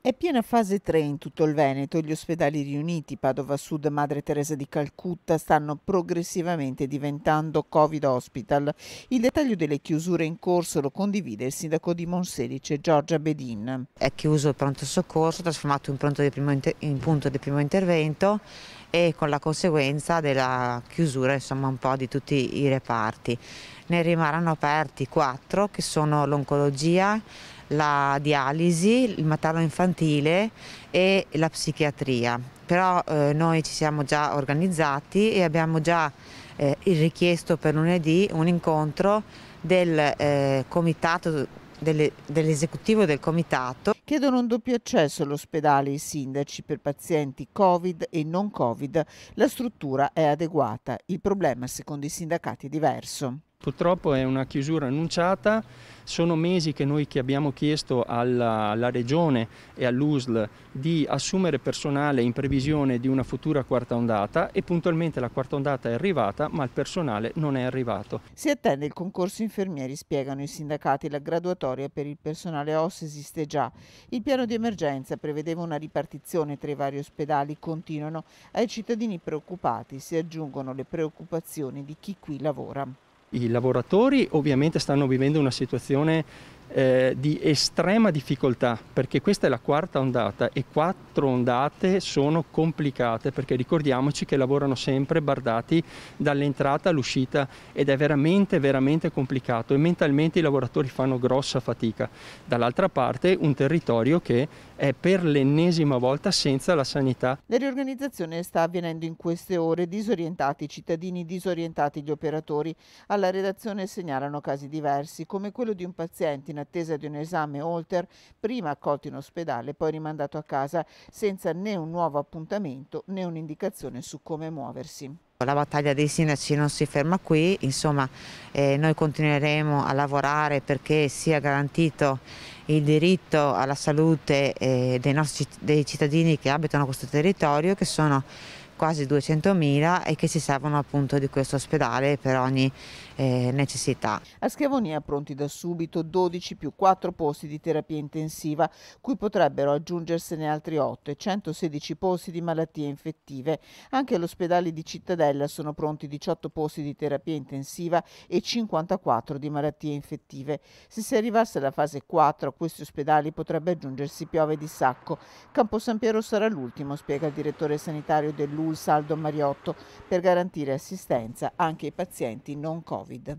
È piena fase 3 in tutto il Veneto, gli ospedali riuniti Padova Sud e Madre Teresa di Calcutta stanno progressivamente diventando Covid Hospital. Il dettaglio delle chiusure in corso lo condivide il sindaco di Monselice, Giorgia Bedin. È chiuso il pronto soccorso, trasformato in, pronto inter... in punto di primo intervento e con la conseguenza della chiusura insomma, un po' di tutti i reparti. Ne rimarranno aperti quattro che sono l'oncologia, la dialisi, il materno infantile e la psichiatria. Però eh, noi ci siamo già organizzati e abbiamo già eh, richiesto per lunedì un incontro del eh, comitato dell'esecutivo del comitato. Chiedono un doppio accesso all'ospedale i sindaci per pazienti Covid e non Covid. La struttura è adeguata, il problema secondo i sindacati è diverso. Purtroppo è una chiusura annunciata, sono mesi che noi che abbiamo chiesto alla, alla Regione e all'USL di assumere personale in previsione di una futura quarta ondata e puntualmente la quarta ondata è arrivata ma il personale non è arrivato. Si attende il concorso infermieri, spiegano i sindacati, la graduatoria per il personale OS esiste già. Il piano di emergenza prevedeva una ripartizione tra i vari ospedali, continuano ai cittadini preoccupati, si aggiungono le preoccupazioni di chi qui lavora. I lavoratori ovviamente stanno vivendo una situazione eh, di estrema difficoltà, perché questa è la quarta ondata e quattro ondate sono complicate, perché ricordiamoci che lavorano sempre bardati dall'entrata all'uscita ed è veramente, veramente complicato e mentalmente i lavoratori fanno grossa fatica. Dall'altra parte un territorio che è per l'ennesima volta senza la sanità. La riorganizzazione sta avvenendo in queste ore, disorientati i cittadini, disorientati gli operatori. Alla redazione segnalano casi diversi, come quello di un paziente in in attesa di un esame Holter, prima accolto in ospedale, poi rimandato a casa senza né un nuovo appuntamento né un'indicazione su come muoversi. La battaglia dei sindaci non si ferma qui, insomma eh, noi continueremo a lavorare perché sia garantito il diritto alla salute eh, dei, nostri, dei cittadini che abitano questo territorio che sono quasi 200.000 e che si servono appunto di questo ospedale per ogni eh, necessità. A Schiavonia pronti da subito 12 più 4 posti di terapia intensiva, cui potrebbero aggiungersene altri 8 e 116 posti di malattie infettive. Anche all'ospedale di Cittadella sono pronti 18 posti di terapia intensiva e 54 di malattie infettive. Se si arrivasse alla fase 4 a questi ospedali potrebbe aggiungersi Piove di Sacco. Campo San Piero sarà l'ultimo, spiega il direttore sanitario dell'U Usaldo Mariotto per garantire assistenza anche ai pazienti non Covid.